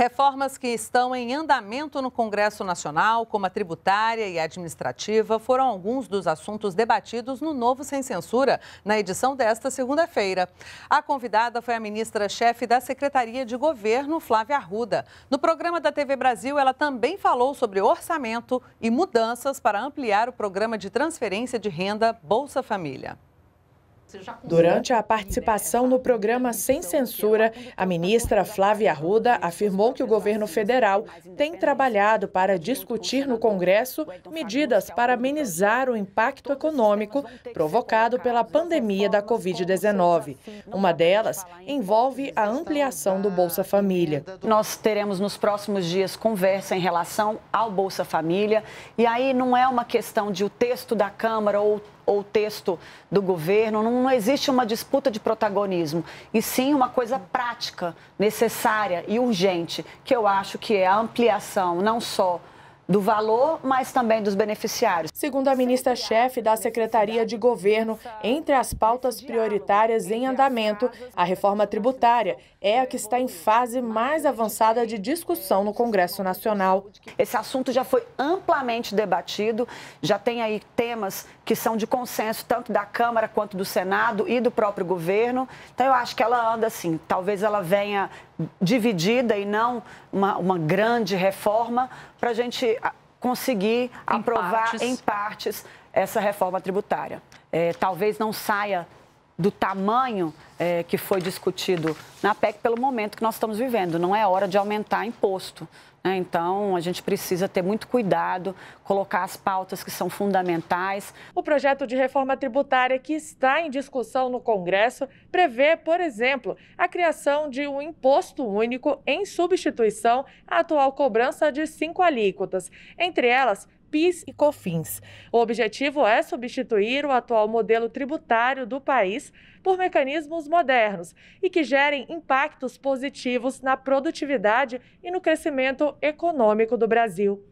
Reformas que estão em andamento no Congresso Nacional, como a tributária e a administrativa, foram alguns dos assuntos debatidos no novo Sem Censura, na edição desta segunda-feira. A convidada foi a ministra-chefe da Secretaria de Governo, Flávia Arruda. No programa da TV Brasil, ela também falou sobre orçamento e mudanças para ampliar o programa de transferência de renda Bolsa Família. Durante a participação no programa Sem é Censura, a ministra Flávia Arruda afirmou que o governo federal tem trabalhado para discutir no Congresso medidas para amenizar o impacto econômico provocado pela pandemia da Covid-19. Assim, uma delas envolve a ampliação do Bolsa Família. Né, Nós teremos nos próximos dias conversa em relação ao Bolsa Família, e aí não é uma questão de o texto da Câmara ou ou texto do governo, não, não existe uma disputa de protagonismo, e sim uma coisa prática, necessária e urgente, que eu acho que é a ampliação não só do valor, mas também dos beneficiários. Segundo a ministra-chefe da Secretaria de Governo, entre as pautas prioritárias em andamento, a reforma tributária é a que está em fase mais avançada de discussão no Congresso Nacional. Esse assunto já foi amplamente debatido, já tem aí temas que são de consenso tanto da Câmara quanto do Senado e do próprio governo. Então eu acho que ela anda assim, talvez ela venha dividida e não uma, uma grande reforma para a gente conseguir em aprovar partes. em partes essa reforma tributária. É, talvez não saia do tamanho é, que foi discutido na PEC pelo momento que nós estamos vivendo. Não é hora de aumentar imposto. Né? Então, a gente precisa ter muito cuidado, colocar as pautas que são fundamentais. O projeto de reforma tributária que está em discussão no Congresso prevê, por exemplo, a criação de um imposto único em substituição à atual cobrança de cinco alíquotas, entre elas PIS e COFINS. O objetivo é substituir o atual modelo tributário do país por mecanismos modernos e que gerem impactos positivos na produtividade e no crescimento econômico do Brasil.